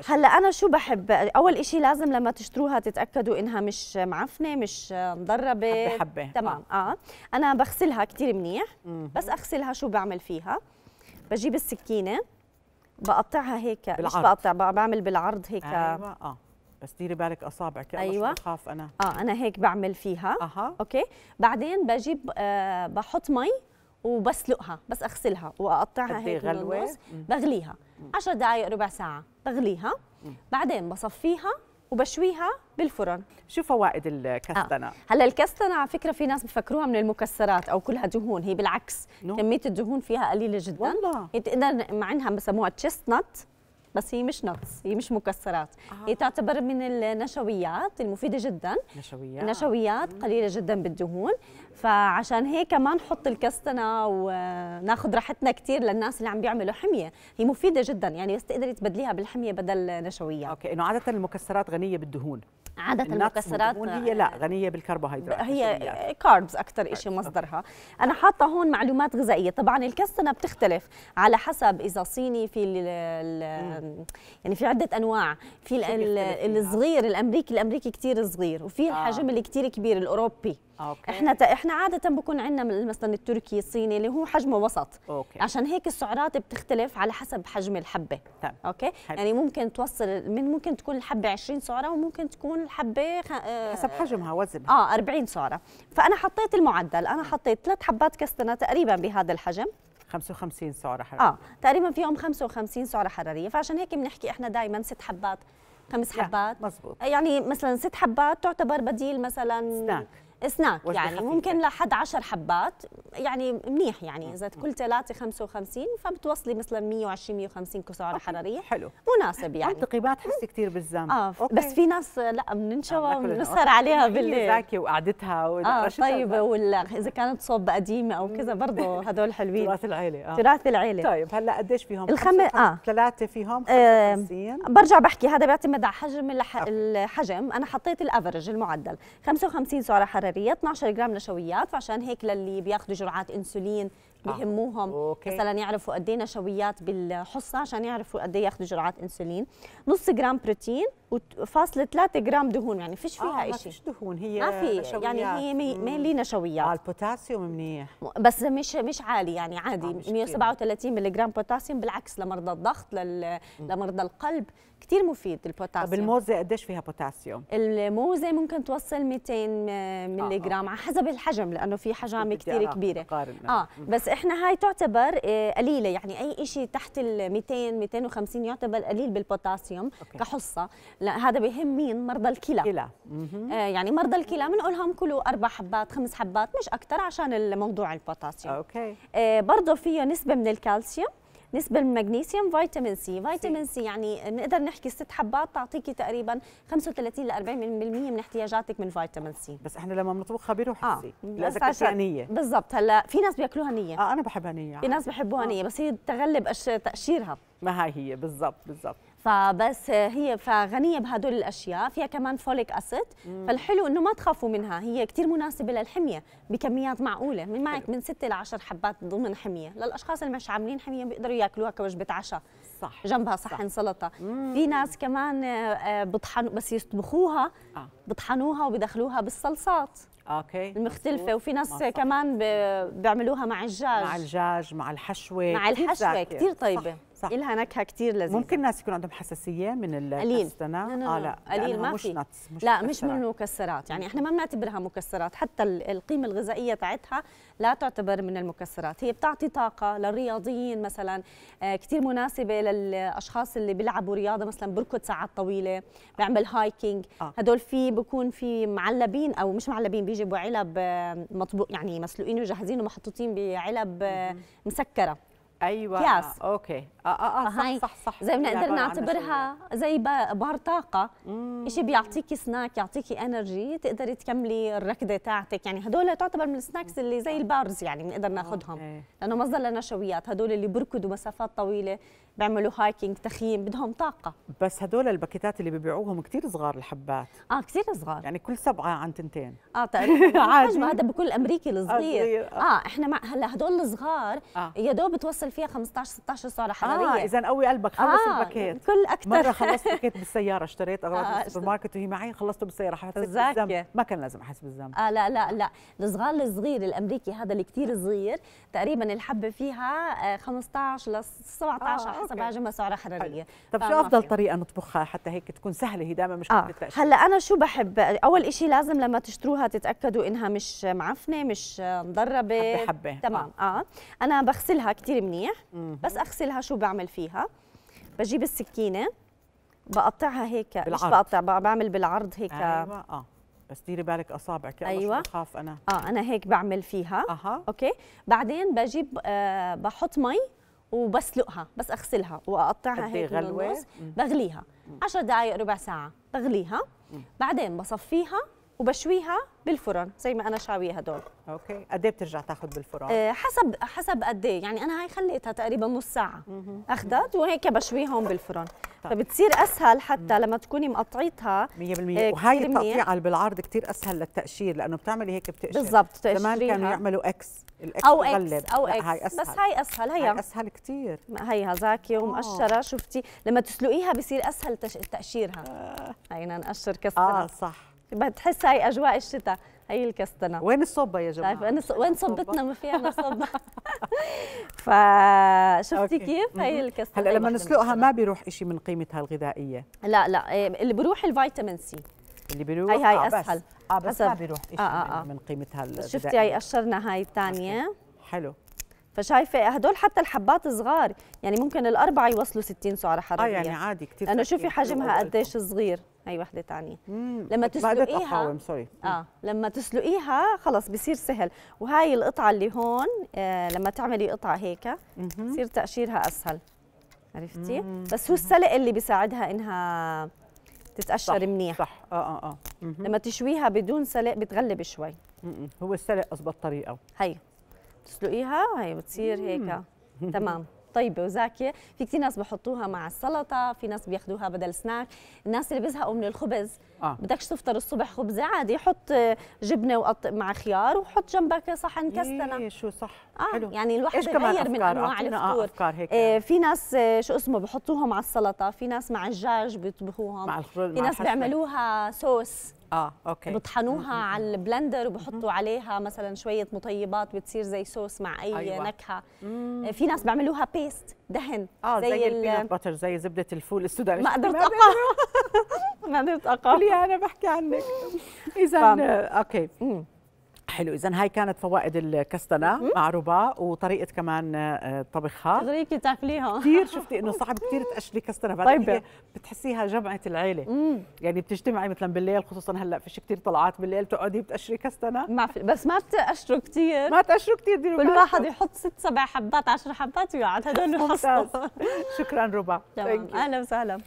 تاثير هلا انا شو بحب اول إشي لازم لما تشتروها تتاكدوا انها مش معفنه مش مضربه حبه حبه تمام اه, آه. انا بغسلها كثير منيح مه. بس اغسلها شو بعمل فيها بجيب السكينه بقطعها هيك بالعرض. مش بقطع بعمل بالعرض هيك ايوه اه بس ديري بالك اصابعك ايوه بخاف انا اه انا هيك بعمل فيها اها اوكي بعدين بجيب آه بحط مي وبسلقها بس اغسلها واقطعها إيه هيك غلوة بغليها 10 دقائق ربع ساعه بغليها بعدين بصفيها وبشويها بالفرن شو فوائد الكستنة؟ آه. هلا الكستنة على فكرة في ناس بفكروها من المكسرات أو كلها دهون هي بالعكس no. كمية الدهون فيها قليلة جدا والله هي مع إنها بسموها تشيست نت بس هي مش نتس هي مش مكسرات آه. هي تعتبر من النشويات المفيده جدا نشويات نشويات قليله جدا بالدهون فعشان هيك ما نحط الكستنه وناخذ راحتنا كثير للناس اللي عم بيعملوا حميه هي مفيده جدا يعني بس تقدري تبدليها بالحميه بدل نشويات اوكي انه عاده المكسرات غنيه بالدهون عاده المكسرات هي لا غنيه بالكربوهيدرات هي كاربز اكثر شيء مصدرها انا حاطه هون معلومات غذائيه طبعا الكستنه بتختلف على حسب اذا صيني في الـ يعني في عده انواع في الصغير الامريكي الامريكي كثير صغير وفي آه. الحجم اللي كثير كبير الاوروبي أوكي. احنا احنا عاده بكون عندنا مثلا التركي الصيني اللي هو حجمه وسط أوكي. عشان هيك السعرات بتختلف على حسب حجم الحبه طيب. اوكي حلو. يعني ممكن توصل من ممكن تكون الحبه 20 سعره وممكن تكون الحبه خ... آه، حسب حجمها وزنها اه 40 سعره فانا حطيت المعدل انا حطيت ثلاث حبات كستنه تقريبا بهذا الحجم 55 سعره حراريه اه تقريبا فيهم 55 سعره حراريه فعشان هيك بنحكي احنا دائما ست حبات خمس حبات مزبوط يعني مثلا ست حبات تعتبر بديل مثلا سناك سناك يعني خفيفة. ممكن لحد 10 حبات يعني منيح يعني اذا كل ثلاثه 55 فبتوصلي مثلا 120 150 كسعره حراريه حلو مناسب يعني انت قيمات تحسي كثير بالزام آه أوكي. بس في ناس لا بننشوى وبنسهر آه، عليها بالليل زاكي وقعدتها اه طيبه ولا اذا كانت صوب قديمه او كذا برضه هذول حلوين تراث العيله اه تراث العيله طيب هلا قديش فيهم الخم اه ثلاثه فيهم 55 آه برجع بحكي هذا بيعتمد على حجم الحجم انا حطيت الافرج المعدل 55 سعره حراريه السريه 12 جرام نشويات فعشان هيك للي بياخذوا جرعات انسولين بهموهم أوكي. مثلا يعرفوا قد ايه نشويات بالحصه عشان يعرفوا قد ايه ياخذوا جرعات انسولين نص جرام بروتين وفاصلة 3 جرام دهون يعني فيش فيها آه شيء ما دهون هي ما في يعني هي مينلي نشويات آه البوتاسيوم منيح بس مش مش عالي يعني آه، عادي آه 137 ملغ بوتاسيوم بالعكس لمرضى الضغط لل... لمرضى القلب كثير مفيد البوتاسيوم طب الموزه قديش فيها بوتاسيوم الموزه ممكن توصل 200 ملغ آه. آه،, آه. على حسب الحجم لانه في حجام كثير كبيره اه بس احنا هاي تعتبر آه، قليله يعني اي شيء تحت ال 200 250 يعتبر قليل بالبوتاسيوم أوكي. كحصه لا هذا بهم مين مرضى الكلى كلى آه، يعني مرضى الكلى بنقول لهم كلوا اربع حبات خمس حبات مش اكثر عشان الموضوع البوتاسيوم اوكي آه، برضه فيه نسبه من الكالسيوم بالنسبه للمغنيسيوم فيتامين سي فيتامين سي يعني بنقدر نحكي ست حبات تعطيكي تقريبا 35 ل 40% من احتياجاتك من فيتامين سي بس احنا لما بنطبخها بنروح آه. لازم نيه بالضبط هلا في ناس بياكلوها نيه اه انا بحبها نيه في ناس بحبوها آه. نيه بس هي تغلب تقشيرها ما هي هي بالضبط بالضبط فبس هي فغنيه بهدول الاشياء فيها كمان فوليك اسيد فالحلو انه ما تخافوا منها هي كثير مناسبه للحميه بكميات معقوله من معك من 6 ل 10 حبات ضمن حميه للاشخاص اللي مش عاملين حميه بيقدروا ياكلوها كوجبه عشاء صح جنبها صحن صح. سلطه في ناس كمان آه، آه، بطحنوا بس يطبخوها آه. بطحنوها وبدخلوها بالصلصات اوكي المختلفه وفي ناس كمان بيعملوها مع الجاج مع الجاج مع الحشوه مع الحشوه كثير طيبه صح. صح إلها نكهه كتير لذيذه ممكن ناس يكون عندهم حساسيه من الكاستنا قليل اه لا قليل ما مش في نتس مش لا مش من المكسرات يعني احنا ما بنعتبرها مكسرات حتى القيمه الغذائيه تاعتها لا تعتبر من المكسرات هي بتعطي طاقه للرياضيين مثلا آه كثير مناسبه للاشخاص اللي بيلعبوا رياضه مثلا بركض ساعات طويله بيعمل هايكينج آه. هدول في بكون في معلبين او مش معلبين بيجيبوا علب آه، مطبوخ يعني مسلوقين وجاهزين ومحطوطين بعلب آه، مسكره ايوه كياس. آه، اوكي آه،, اه اه صح يعني صح صح زي بنقدر نعتبرها زي بار طاقه شيء بيعطيكي سناك يعطيكي انرجي تقدري تكملي الركضه تاعتك يعني هدول تعتبر من السناكس اللي زي البارز يعني بنقدر ناخذهم آه. لانه مصدر لنشويات هدول اللي بيركضوا مسافات طويله بيعملوا هايكينج تخييم بدهم طاقه بس هدول الباكيتات اللي ببيعوهم كثير صغار الحبات اه كثير صغار يعني كل سبعه عن تنتين اه تقريبا عادي هذا بكل امريكي الصغير آه, آه. احنا مع هلا هدول الصغار آه. يا دوب توصل فيها 15 16 سعره حراريه آه اذا قوي قلبك خلص آه الباكيت كل اكثر مره خلصت باكيت بالسياره اشتريت اغراض آه السوبر ماركت وهي معي خلصته بالسياره حسيت بالذنب ما كان لازم احس بالذنب اه لا لا لا الصغار الصغير الامريكي هذا اللي كثير صغير تقريبا الحبه فيها 15 آه، ل 17 آه حسب حجمها سعرها حراريه طب شو افضل طريقه نطبخها حتى هيك تكون سهله هي دائما مش آه. هلا انا شو بحب اول شيء لازم لما تشتروها تتاكدوا انها مش معفنه مش مضربه حبه حبه تمام آه. اه انا بغسلها كثير منيح بس اغسلها شو بعمل فيها بجيب السكينه بقطعها هيك بالعرض. مش بقطع بعمل بالعرض هيك ايوه اه بس ديري بالك اصابعك ايوه بخاف انا اه انا هيك بعمل فيها اها اوكي بعدين بجيب آه بحط مي وبسلقها بس اغسلها واقطعها إيه هيك غلوة. بغليها 10 دقائق ربع ساعه بغليها بعدين بصفيها وبشويها بالفرن زي ما انا شاويه هدول اوكي قد ايه بترجع تاخذ بالفرن آه، حسب حسب قد ايه يعني انا هاي خليتها تقريبا نص ساعه اخذت وهيك بشويهم بالفرن طيب. فبتصير اسهل حتى لما تكوني مقطعيتها 100% وهي التقطيعه اللي بالعرض كثير اسهل للتقشير لانه بتعملي هيك بتقشر بالضبط زمان كانوا يعملوا اكس الاكس او بغلب. اكس او اكس هاي أسهل. بس هاي اسهل هي هاي اسهل كثير هي زاكيه آه. ومقشره شفتي لما تسلقيها بصير اسهل تقشيرها آه. هينا نقشر كسرها اه صح بتحس هاي اجواء الشتاء هي الكستنه وين الصبه يا جماعه طيب وين صبتنا ما في عندنا صبه فشفتي كيف هي الكستنه هلا لما أيوة. نسلقها ما بيروح شيء من قيمتها الغذائيه لا لا إيه، اللي بيروح الفيتامين سي اللي بيروح هاي هاي آه اسهل بس, آه بس ما بيروح شيء آه آه آه. من قيمتها الغذائيه شفتي هاي قشرنا هاي الثانيه حلو فشايفه هدول حتى الحبات صغار يعني ممكن الاربعه يوصلوا 60 سعره حراريه اه يعني عادي كتير لانه شوفي حجمها قديش صغير هي وحده ثانيه لما تسلقيها سوري اه لما تسلقيها خلص بصير سهل وهاي القطعه اللي هون آه لما تعملي قطعه هيك بصير تقشيرها اسهل عرفتي مم. بس هو السلق اللي بيساعدها انها تتقشر صح منيح صح اه اه اه لما تشويها بدون سلق بتغلب شوي هو السلق اضبط طريقه هي تسلقيها هي بتصير هيك تمام طيبه وزاكيه في كثير ناس بحطوها مع السلطه في ناس بياخذوها بدل سناك الناس اللي بيزهقوا من الخبز آه. بدكش تفطر الصبح خبزه عادي حط جبنه وقط مع خيار وحط جنبك صحن كستنه إيه شو صح آه حلو يعني الواحد إيش كمان من انواع آه، الفطور أفكار هيك آه في ناس آه، شو اسمه بحطوها مع السلطه في ناس مع الدجاج بيطبخوها مع في ناس بيعملوها سوس اه اوكي بيطحنوها على البلندر وبحطوا عليها مثلا شويه مطيبات بتصير زي صوص مع اي أيوة. نكهه مم. في ناس بيعملوها بيست دهن اه زي, زي البينات باتر زي زبده الفول السوداني ما قدرت اقع ما قدرت اقع انا بحكي عنك اذا آه، اوكي حلو اذا هاي كانت فوائد الكستنا مع ربا وطريقه كمان آه، طبخها تغريكي تاكليها كثير شفتي انه صعب كثير تقشري كستنا طيبه بتحسيها جمعه العيله يعني بتجتمعي مثلا بالليل خصوصا هلا فيش كثير طلعات بالليل تقعدي بتقشري كستنا ما في بس ما بتقشروا كثير ما تقشروا كثير ديروا كل واحد يحط ست سبع حبات 10 حبات ويقعد هدول شكرا ربا اهلا وسهلا